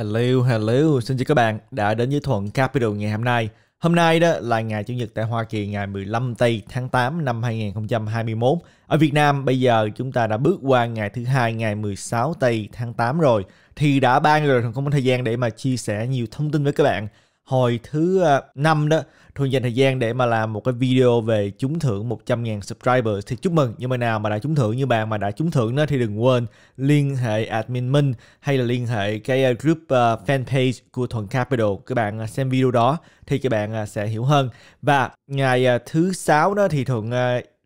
Hello, hello, xin chào các bạn đã đến với Thuận Capital ngày hôm nay. Hôm nay đó là ngày Chủ nhật tại Hoa Kỳ ngày 15 tây tháng 8 năm 2021. Ở Việt Nam bây giờ chúng ta đã bước qua ngày thứ hai ngày 16 tây tháng 8 rồi. Thì đã 3 ngày rồi không có thời gian để mà chia sẻ nhiều thông tin với các bạn hồi thứ ờ, năm đó Thương dành thời gian để mà làm một cái video về trúng thưởng 100.000 subscribers thì chúc mừng nhưng mà nào mà đã trúng thưởng như bạn mà đã trúng thưởng đó thì đừng quên liên hệ admin Minh hay là liên hệ cái ờ, group ờ, fanpage của Thuận Capital các bạn xem video đó thì các bạn sẽ hiểu hơn và ngày thứ sáu đó thì Thuận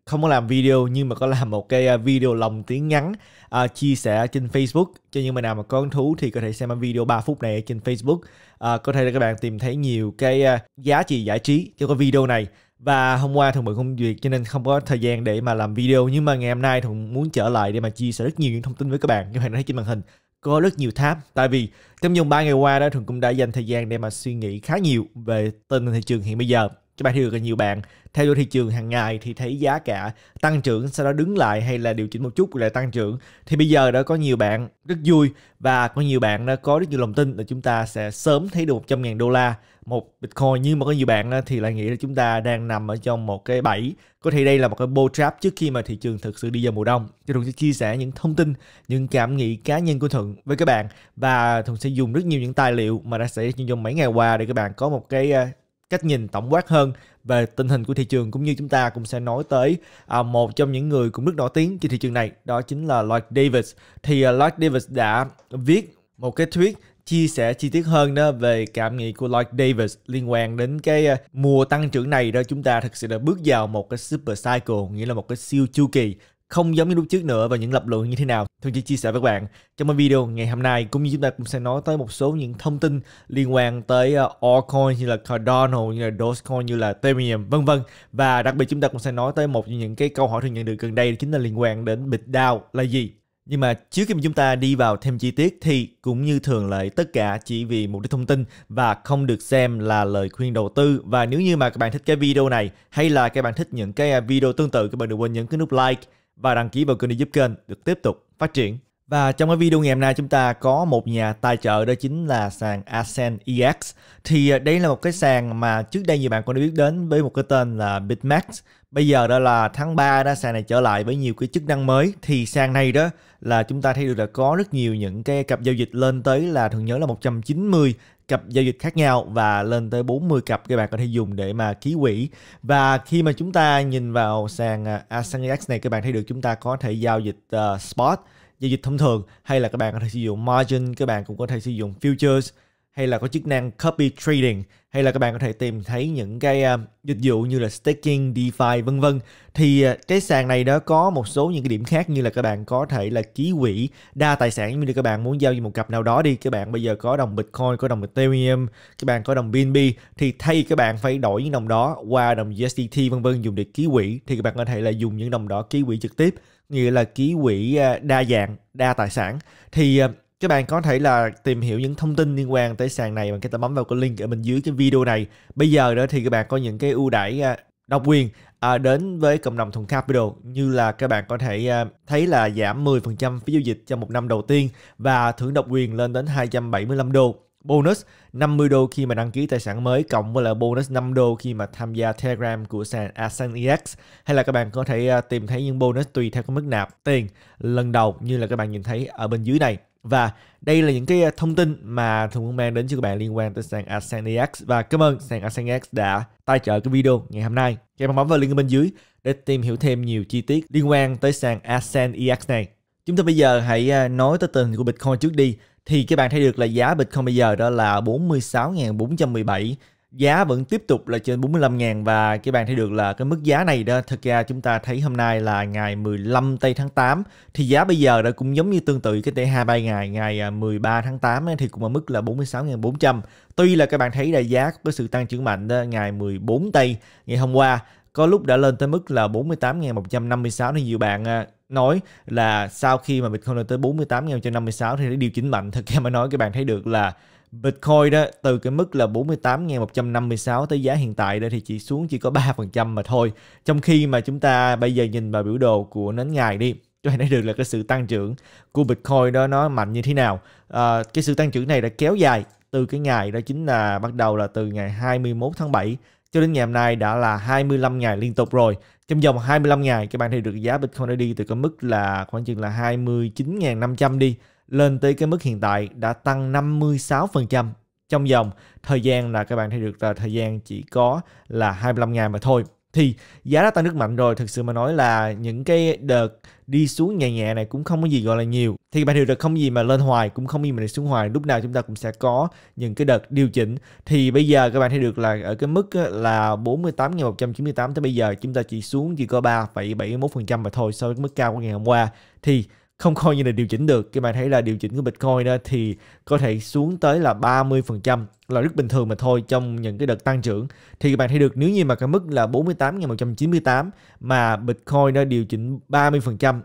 không có làm video nhưng mà có làm một cái video lòng tiếng ngắn à, chia sẻ trên Facebook cho những bạn nào mà có hứng thú thì có thể xem video 3 phút này trên Facebook à, có thể là các bạn tìm thấy nhiều cái à, giá trị giải trí cho cái video này và hôm qua thường bận công việc cho nên không có thời gian để mà làm video nhưng mà ngày hôm nay thường muốn trở lại để mà chia sẻ rất nhiều những thông tin với các bạn các bạn thấy trên màn hình có rất nhiều tháp tại vì trong vòng 3 ngày qua đó thường cũng đã dành thời gian để mà suy nghĩ khá nhiều về tình hình thị trường hiện bây giờ cho bài thi được là nhiều bạn theo dõi thị trường hàng ngày thì thấy giá cả tăng trưởng sau đó đứng lại hay là điều chỉnh một chút lại tăng trưởng thì bây giờ đã có nhiều bạn rất vui và có nhiều bạn đã có rất nhiều lòng tin là chúng ta sẽ sớm thấy được 100.000 đô la một bitcoin nhưng mà có nhiều bạn thì lại nghĩ là chúng ta đang nằm ở trong một cái bẫy có thể đây là một cái bull trap trước khi mà thị trường thực sự đi vào mùa đông cho thuận sẽ chia sẻ những thông tin những cảm nghĩ cá nhân của thuận với các bạn và thuận sẽ dùng rất nhiều những tài liệu mà đã xảy ra trong mấy ngày qua để các bạn có một cái à, cách nhìn tổng quát hơn về tình hình của thị trường cũng như chúng ta cũng sẽ nói tới à, một trong những người cũng rất nổi tiếng trên thị trường này đó chính là Lloyd Davis thì à, Lloyd Davis đã viết một cái thuyết chia sẻ chi tiết hơn đó về cảm nghĩ của Lloyd Davis liên quan đến cái à, mùa tăng trưởng này đó chúng ta thực sự đã bước vào một cái super cycle nghĩa là một cái siêu chu kỳ không giống như lúc trước nữa và những lập luận như thế nào tôi chỉ chia sẻ với các bạn trong video ngày hôm nay cũng như chúng ta cũng sẽ nói tới một số những thông tin liên quan tới uh, altcoin như là Cardano như là Dogecoin như là Ethereum vân vân và đặc biệt chúng ta cũng sẽ nói tới một trong những cái câu hỏi thường nhận được gần đây chính là liên quan đến bịch Bitdao là gì nhưng mà trước khi mà chúng ta đi vào thêm chi tiết thì cũng như thường lệ tất cả chỉ vì mục đích thông tin và không được xem là lời khuyên đầu tư. Và nếu như mà các bạn thích cái video này hay là các bạn thích những cái à, video tương tự các bạn đừng quên nhấn cái nút like và đăng ký vào kênh để giúp kênh được tiếp tục phát triển. Và trong cái video ngày hôm nay chúng ta có một nhà tài trợ đó chính là sàn Ascend EX. Thì à, đây là một cái sàn mà trước đây nhiều bạn cũng đã biết đến với một cái tên là Bitmax. Bây giờ đó là tháng 3 đó sàn này trở lại với nhiều cái chức năng mới thì sàn này đó là chúng ta thấy được là có rất nhiều những cái cặp giao dịch lên tới là thường nhớ là 190 cặp giao dịch khác nhau và lên tới 40 cặp các bạn có thể dùng để mà ký quỹ và khi mà chúng ta nhìn vào sàn ASX à, à, này các bạn thấy được chúng ta có thể giao dịch uh, spot giao dịch thông thường hay là các bạn có thể sử dụng margin các bạn cũng có thể sử dụng futures hay là có chức năng copy trading hay là các bạn có thể tìm thấy những cái uh, dịch vụ như là staking, DeFi vân vân thì uh, cái sàn này đó có một số những cái điểm khác như là các bạn có thể là ký quỹ đa tài sản như là các bạn muốn giao dịch một cặp nào đó đi các bạn bây giờ có đồng Bitcoin, có đồng Ethereum, các bạn có đồng BNB thì thay các bạn phải đổi những đồng đó qua đồng USDT vân vân dùng để ký quỹ thì các bạn có thể là dùng những đồng đó ký quỹ trực tiếp nghĩa là ký quỹ à, đa dạng, đa tài sản thì các bạn có thể là tìm hiểu những thông tin liên quan tới sàn này bằng cách bấm vào cái link ở bên dưới cái video này bây giờ đó thì các bạn có những cái ưu đãi à, độc quyền à, đến với cộng đồng thùng capital như là các bạn có thể à, thấy là giảm 10% phí giao dịch trong một năm đầu tiên và thưởng độc quyền lên đến 275 đô bonus 50 đô khi mà đăng ký tài sản mới cộng với là bonus 5 đô khi mà tham gia Telegram của sàn Ascent EX hay là các bạn có thể tìm thấy những bonus tùy theo cái mức nạp tiền lần đầu như là các bạn nhìn thấy ở bên dưới này và đây là những cái ờ, thông tin mà Thùng muốn mang đến cho các bạn liên quan tới sàn Asceniax và cảm ơn sàn Asceniax đã tài trợ cái video ngày hôm nay. Các bạn bấm vào link bên dưới để tìm hiểu thêm nhiều chi tiết liên quan tới sàn Asceniax này. Chúng ta bây giờ hãy ờ, nói tới tình của Bitcoin trước đi. Thì các bạn thấy được là giá Bitcoin bây giờ đó là 46.417 giá vẫn tiếp tục là trên 45 000 và các bạn thấy được là cái mức giá này đó thực ra chúng ta thấy hôm nay là ngày 15 tây tháng 8 thì giá bây giờ đã cũng giống như tương tự cái tỷ 23 ngày ngày 13 à, tháng 8 ấy, thì cũng ở mức là 46.400 tuy là các bạn thấy là giá có sự tăng trưởng mạnh đó, ngày 14 tây ngày hôm qua có lúc đã lên tới mức là 48.156 thì nhiều bạn à, nói là sau khi mà Bitcoin lên tới 48.156 thì nó điều chỉnh mạnh thật ra mới nói các bạn thấy được là Bitcoin đó từ cái mức là 48.156 tới giá hiện tại đó thì chỉ xuống chỉ có 3% mà thôi. Trong khi mà chúng ta bây giờ nhìn vào biểu đồ của nến ngày đi, chúng ta thấy được là cái sự tăng trưởng của Bitcoin đó nó mạnh như thế nào. À, cái sự tăng trưởng này đã kéo dài từ cái ngày đó chính là bắt đầu là từ ngày 21 tháng 7 cho đến ngày hôm nay đã là 25 ngày liên tục rồi. Trong vòng 25 ngày các bạn thấy được giá Bitcoin đã đi từ cái mức là khoảng chừng là 29.500 đi lên tới cái mức hiện tại đã tăng 56% trong vòng thời gian là các bạn thấy được là thời gian chỉ có là 25 ngày mà thôi thì giá đã tăng rất mạnh rồi thực sự mà nói là những cái đợt đi xuống nhẹ nhẹ này cũng không có gì gọi là nhiều thì bạn hiểu được không gì mà lên hoài cũng không gì mà đi xuống hoài lúc nào chúng ta cũng sẽ có những cái đợt điều chỉnh thì bây giờ các bạn thấy được là ở cái mức là 48.198 tới bây giờ chúng ta chỉ xuống chỉ có 3,71% mà thôi so với mức cao của ngày hôm qua thì không coi như là điều chỉnh được các bạn thấy là điều chỉnh của Bitcoin đó thì có thể xuống tới là 30% là rất bình thường mà thôi trong những cái đợt tăng trưởng thì các bạn thấy được nếu như mà cái mức là 48.198 mà Bitcoin nó điều chỉnh 30%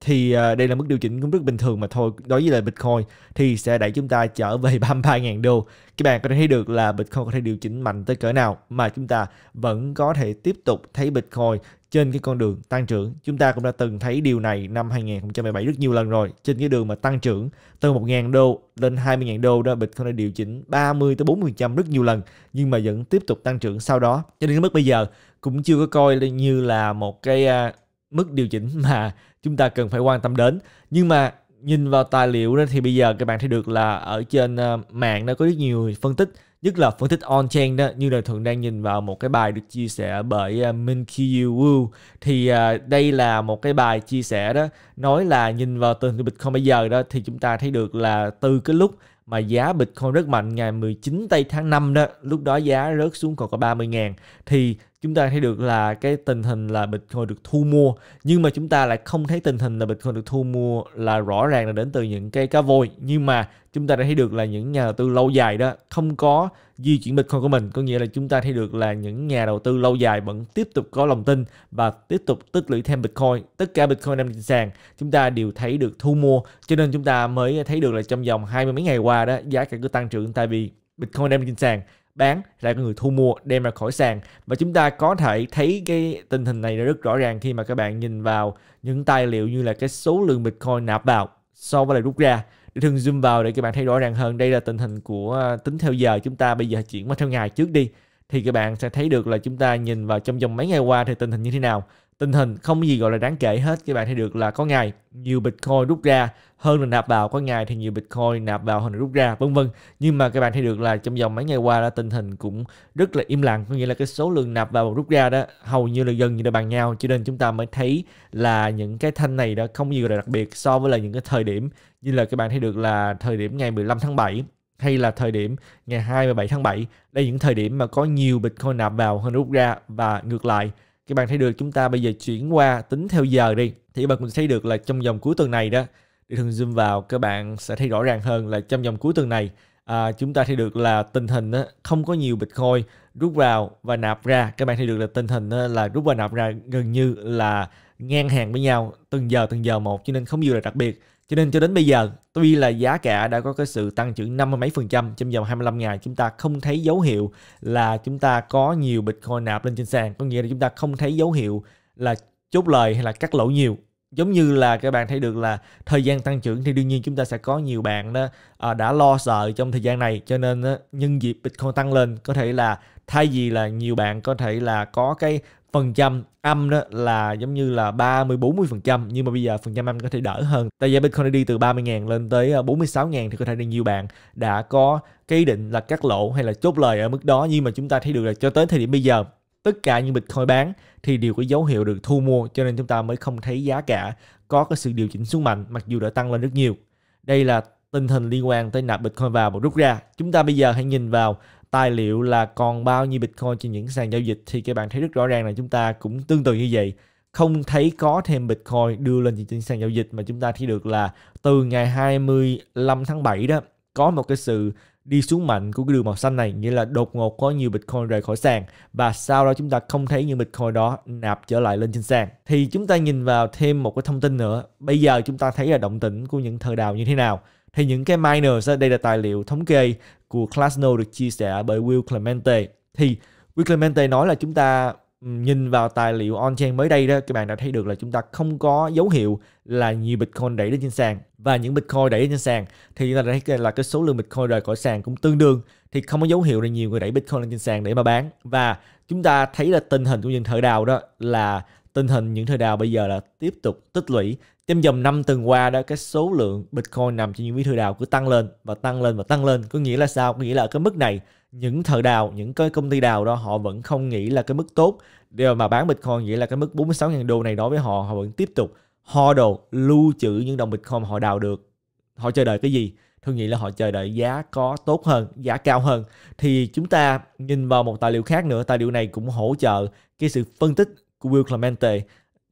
thì à, đây là mức điều chỉnh cũng rất bình thường mà thôi đối với lại Bitcoin thì sẽ đẩy chúng ta trở về 33.000 đô các bạn có thể thấy được là Bitcoin có thể điều chỉnh mạnh tới cỡ nào mà chúng ta vẫn có thể tiếp tục thấy Bitcoin trên cái con đường tăng trưởng chúng ta cũng đã từng thấy điều này năm 2017 rất nhiều lần rồi trên cái đường mà tăng trưởng từ 1.000 đô lên 20.000 đô đó Bitcoin đã điều chỉnh 30 tới 40% rất nhiều lần nhưng mà vẫn tiếp tục tăng trưởng sau đó cho nên cái mức bây giờ cũng chưa có coi như là một cái à, mức điều chỉnh mà chúng ta cần phải quan tâm đến nhưng mà nhìn vào tài liệu đó thì bây giờ các bạn thấy được là ở trên ờ, mạng nó có rất nhiều phân tích nhất là phân tích on chain đó như là thường đang nhìn vào một cái bài được chia sẻ bởi ờ, Min Kiyu Wu thì ờ, đây là một cái bài chia sẻ đó nói là nhìn vào tình hình Bitcoin bây giờ đó thì chúng ta thấy được là từ cái lúc mà giá Bitcoin rất mạnh ngày 19 tây tháng 5 đó, lúc đó giá rớt xuống còn có 30 ngàn thì chúng ta thấy được là cái tình hình là Bitcoin được thu mua nhưng mà chúng ta lại không thấy tình hình là Bitcoin được thu mua là rõ ràng là đến từ những cái cá voi nhưng mà chúng ta đã thấy được là những nhà đầu tư lâu dài đó không có di chuyển Bitcoin của mình có nghĩa là chúng ta thấy được là những nhà đầu tư lâu dài vẫn tiếp tục có lòng tin và tiếp tục tích lũy thêm Bitcoin tất cả Bitcoin đang trên sàn chúng ta đều thấy được thu mua cho nên chúng ta mới thấy được là trong vòng hai mươi mấy ngày qua đó giá cả cứ tăng trưởng tại vì Bitcoin đang trên sàn bán ra người thu mua đem ra khỏi sàn và chúng ta có thể thấy cái tình hình này rất rõ ràng khi mà các bạn nhìn vào những tài liệu như là cái số lượng Bitcoin nạp vào so với lại rút ra để thường zoom vào để các bạn thấy rõ ràng hơn đây là tình hình của à, tính theo giờ chúng ta bây giờ chuyển qua theo ngày trước đi thì các bạn sẽ thấy được là chúng ta nhìn vào trong vòng mấy ngày qua thì tình hình như thế nào tình hình không gì gọi là đáng kể hết các bạn thấy được là có ngày nhiều bitcoin rút ra hơn là nạp vào có ngày thì nhiều bitcoin nạp vào hơn là rút ra vân vân nhưng mà các bạn thấy được là trong vòng mấy ngày qua là tình hình cũng rất là im lặng có nghĩa là cái số lượng nạp vào và rút ra đó hầu như là gần như là bằng nhau cho nên chúng ta mới thấy là những cái thanh này đó không gì gọi là đặc biệt so với là những cái thời điểm như là các bạn thấy được là thời điểm ngày 15 tháng 7 hay là thời điểm ngày 27 tháng 7 đây là những thời điểm mà có nhiều bitcoin nạp vào hơn rút ra và ngược lại các bạn thấy được chúng ta bây giờ chuyển qua tính theo giờ đi thì các bạn cũng thấy được là trong vòng cuối tuần này đó để thường zoom vào các bạn sẽ thấy rõ ràng hơn là trong vòng cuối tuần này à, chúng ta thấy được là tình hình đó không có nhiều bitcoin rút vào và nạp ra các bạn thấy được là tình hình á, là rút và nạp ra gần như là ngang hàng với nhau từng giờ từng giờ một cho nên không nhiều là đặc biệt cho nên cho đến bây giờ, tuy là giá cả đã có cái sự tăng trưởng năm mấy phần trăm trong vòng 25 ngày, chúng ta không thấy dấu hiệu là chúng ta có nhiều Bitcoin nạp lên trên sàn. Có nghĩa là chúng ta không thấy dấu hiệu là chốt lời hay là cắt lỗ nhiều giống như là các bạn thấy được là thời gian tăng trưởng thì đương nhiên chúng ta sẽ có nhiều bạn đó à, đã lo sợ trong thời gian này cho nên nhân dịp Bitcoin tăng lên có thể là thay vì là nhiều bạn có thể là có cái phần trăm âm đó là giống như là 30 40 phần trăm nhưng mà bây giờ phần trăm âm có thể đỡ hơn tại vì Bitcoin đi từ 30.000 lên tới 46.000 ờ, thì có thể là nhiều bạn đã có cái ý định là cắt lỗ hay là chốt lời ở mức đó nhưng mà chúng ta thấy được là cho tới thời điểm bây giờ tất cả những Bitcoin bán thì đều có dấu hiệu được thu mua cho nên chúng ta mới không thấy giá cả có cái sự điều chỉnh xuống mạnh mặc dù đã tăng lên rất nhiều đây là tình hình liên quan tới nạp Bitcoin vào và rút ra. Chúng ta bây giờ hãy nhìn vào tài liệu là còn bao nhiêu Bitcoin trên những sàn giao dịch thì các bạn thấy rất rõ ràng là chúng ta cũng tương tự như vậy không thấy có thêm Bitcoin đưa lên trên sàn giao dịch mà chúng ta thấy được là từ ngày 25 tháng 7 đó có một cái sự đi xuống mạnh của cái đường màu xanh này nghĩa là đột ngột có nhiều Bitcoin rời khỏi sàn và sau đó chúng ta không thấy những Bitcoin đó nạp trở lại lên trên sàn thì chúng ta nhìn vào thêm một cái thông tin nữa bây giờ chúng ta thấy là động tĩnh của những thờ đào như thế nào thì những cái minors, đây là tài liệu thống kê của Classno được chia sẻ bởi Will Clemente. Thì Will Clemente nói là chúng ta nhìn vào tài liệu on-chain mới đây đó, các bạn đã thấy được là chúng ta không có dấu hiệu là nhiều Bitcoin đẩy lên trên sàn. Và những Bitcoin đẩy lên trên sàn thì chúng ta thấy là cái số lượng Bitcoin rời khỏi sàn cũng tương đương. Thì không có dấu hiệu là nhiều người đẩy Bitcoin lên trên sàn để mà bán. Và chúng ta thấy là tình hình của những thợ đào đó là tình hình những thời đào bây giờ là tiếp tục tích lũy trong vòng năm tuần qua đó cái số lượng Bitcoin nằm trên những bí thư đào cứ tăng lên và tăng lên và tăng lên có nghĩa là sao có nghĩa là ở cái mức này những thợ đào những cái công ty đào đó họ vẫn không nghĩ là cái mức tốt điều mà bán Bitcoin nghĩa là cái mức 46.000 đô này đối với họ họ vẫn tiếp tục ho đồ lưu trữ những đồng Bitcoin họ đào được họ chờ đợi cái gì thường nghĩ là họ chờ đợi giá có tốt hơn giá cao hơn thì chúng ta nhìn vào một tài liệu khác nữa tài liệu này cũng hỗ trợ cái sự phân tích của Will Clemente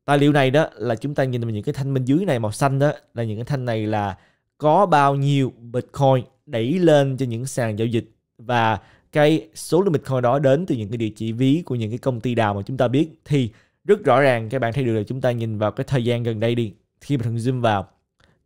tài liệu này đó là chúng ta nhìn vào những cái thanh bên dưới này màu xanh đó là những cái thanh này là có bao nhiêu Bitcoin đẩy lên cho những sàn giao dịch và cái số lượng Bitcoin đó đến từ những cái địa chỉ ví của những cái công ty đào mà chúng ta biết thì rất rõ ràng các bạn thấy được là chúng ta nhìn vào cái thời gian gần đây đi khi mà thường zoom vào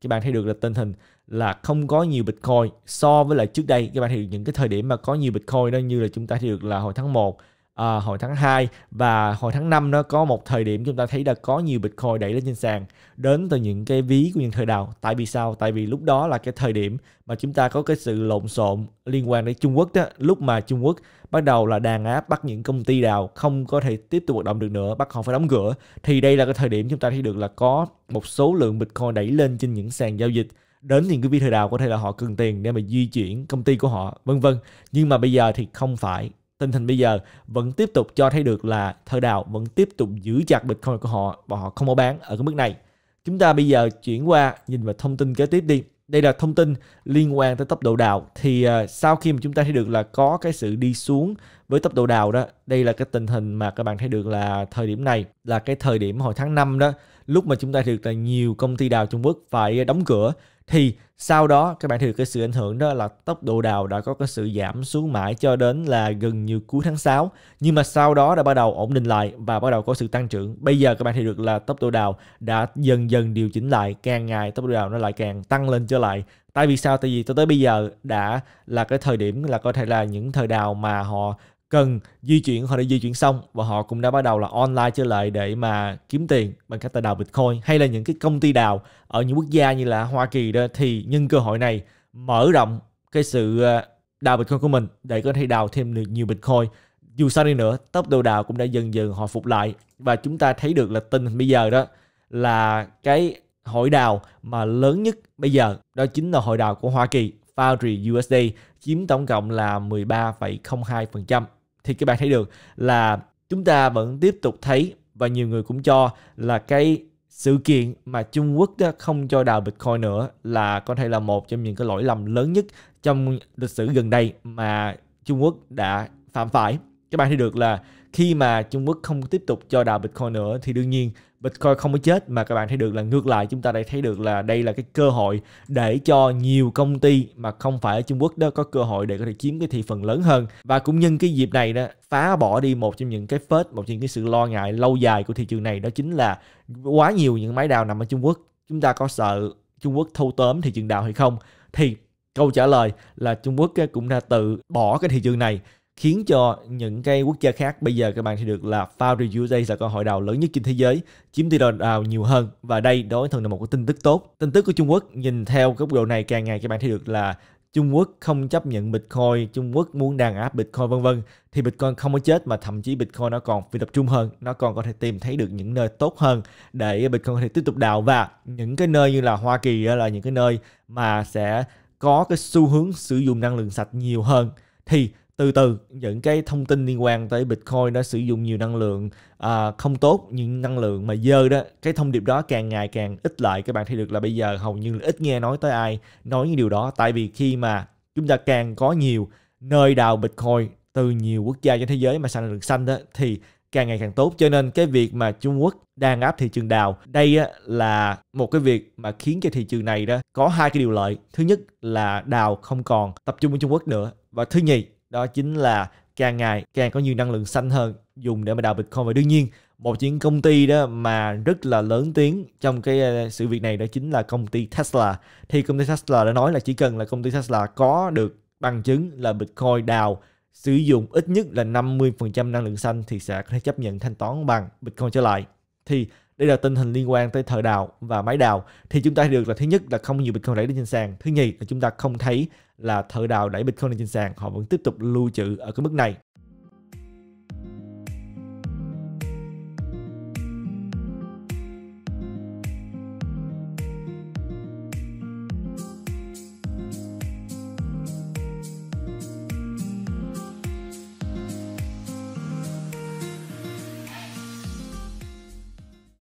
các bạn thấy được là tình hình là không có nhiều Bitcoin so với lại trước đây các bạn thấy được những cái thời điểm mà có nhiều Bitcoin đó như là chúng ta thấy được là hồi tháng 1 à, hồi tháng 2 và hồi tháng 5 nó có một thời điểm chúng ta thấy đã có nhiều Bitcoin đẩy lên trên sàn đến từ những cái ví của những thời đầu. Tại vì sao? Tại vì lúc đó là cái thời điểm mà chúng ta có cái sự lộn xộn liên quan đến Trung Quốc đó. Lúc mà Trung Quốc bắt đầu là đàn áp bắt những công ty đào không có thể tiếp tục hoạt động được nữa, bắt họ phải đóng cửa. Thì đây là cái thời điểm chúng ta thấy được là có một số lượng Bitcoin đẩy lên trên những sàn giao dịch đến những cái vi thời đào có thể là họ cần tiền để mà di chuyển công ty của họ vân vân nhưng mà bây giờ thì không phải tình hình bây giờ vẫn tiếp tục cho thấy được là thợ đào vẫn tiếp tục giữ chặt Bitcoin của họ và họ không có bán ở cái mức này. Chúng ta bây giờ chuyển qua nhìn vào thông tin kế tiếp đi. Đây là thông tin liên quan tới tốc độ đào. Thì uh, sau khi mà chúng ta thấy được là có cái sự đi xuống với tốc độ đào đó, đây là cái tình hình mà các bạn thấy được là thời điểm này là cái thời điểm hồi tháng 5 đó, lúc mà chúng ta thấy được là nhiều công ty đào Trung Quốc phải đóng cửa thì sau đó các bạn thấy được cái sự ảnh hưởng đó là tốc độ đào đã có cái sự giảm xuống mãi cho đến là gần như cuối tháng 6 nhưng mà sau đó đã bắt đầu ổn định lại và bắt đầu có sự tăng trưởng bây giờ các bạn thấy được là tốc độ đào đã dần dần điều chỉnh lại càng ngày tốc độ đào nó lại càng tăng lên trở lại tại vì sao tại vì tới tới bây giờ đã là cái thời điểm là có thể là những thời đào mà họ cần di chuyển họ đã di chuyển xong và họ cũng đã bắt đầu là online trở lại để mà kiếm tiền bằng cách là đào bitcoin hay là những cái công ty đào ở những quốc gia như là hoa kỳ đó thì nhân cơ hội này mở rộng cái sự ờ, đào bitcoin của mình để có thể đào thêm được nhiều bitcoin dù sao đi nữa tốc độ đào cũng đã dần dần hồi phục lại và chúng ta thấy được là tình hình bây giờ đó là cái hội đào mà lớn nhất bây giờ đó chính là hội đào của Hoa Kỳ Foundry USD chiếm tổng cộng là 13,02% thì các bạn thấy được là chúng ta vẫn tiếp tục thấy và nhiều người cũng cho là cái sự kiện mà Trung Quốc đó không cho đào Bitcoin nữa là có thể là một trong những cái lỗi lầm lớn nhất trong lịch sử gần đây mà Trung Quốc đã phạm phải. Các bạn thấy được là khi mà Trung Quốc không tiếp tục cho đào Bitcoin nữa thì đương nhiên Bitcoin không có chết mà các bạn thấy được là ngược lại chúng ta đã thấy được là đây là cái cơ hội để cho nhiều công ty mà không phải ở Trung Quốc đó có cơ hội để có thể chiếm cái thị phần lớn hơn và cũng nhân cái dịp này đó phá bỏ đi một trong những cái phết một trong những cái sự lo ngại lâu dài của thị trường này đó chính là quá nhiều những máy đào nằm ở Trung Quốc chúng ta có sợ Trung Quốc thâu tóm thị trường đào hay không thì câu trả lời là Trung Quốc cũng đã tự bỏ cái thị trường này khiến cho những cái quốc gia khác bây giờ các bạn thì được là Foundry USA là con hội đào lớn nhất trên thế giới chiếm tỷ lệ đào nhiều hơn và đây đối thần là một cái tin tức tốt tin tức của Trung Quốc nhìn theo góc độ này càng ngày các bạn thấy được là Trung Quốc không chấp nhận Bitcoin, Trung Quốc muốn đàn áp Bitcoin vân vân thì Bitcoin không có chết mà thậm chí Bitcoin nó còn phi tập trung hơn, nó còn có thể tìm thấy được những nơi tốt hơn để Bitcoin có thể tiếp tục đào và những cái nơi như là Hoa Kỳ là những cái nơi mà sẽ có cái xu hướng sử dụng năng lượng sạch nhiều hơn thì từ từ những cái thông tin liên quan tới Bitcoin đã sử dụng nhiều năng lượng à, không tốt những năng lượng mà dơ đó cái thông điệp đó càng ngày càng ít lại các bạn thấy được là bây giờ hầu như là ít nghe nói tới ai nói những điều đó tại vì khi mà chúng ta càng có nhiều nơi đào Bitcoin từ nhiều quốc gia trên thế giới mà sàn được xanh đó thì càng ngày càng tốt cho nên cái việc mà Trung Quốc đang áp thị trường đào đây á, là một cái việc mà khiến cho thị trường này đó có hai cái điều lợi thứ nhất là đào không còn tập trung ở Trung Quốc nữa và thứ nhì đó chính là càng ngày càng có nhiều năng lượng xanh hơn dùng để mà đào Bitcoin và đương nhiên một những công ty đó mà rất là lớn tiếng trong cái ờ, sự việc này đó chính là công ty Tesla thì công ty Tesla đã nói là chỉ cần là công ty Tesla có được bằng chứng là Bitcoin đào sử dụng ít nhất là 50% năng lượng xanh thì sẽ có thể chấp nhận thanh toán bằng Bitcoin trở lại thì đây là tình hình liên quan tới thợ đào và máy đào thì chúng ta được là thứ nhất là không nhiều bitcoin đẩy lên trên sàn thứ nhì là chúng ta không thấy là thợ đào đẩy bitcoin lên trên sàn họ vẫn tiếp tục lưu trữ ở cái mức này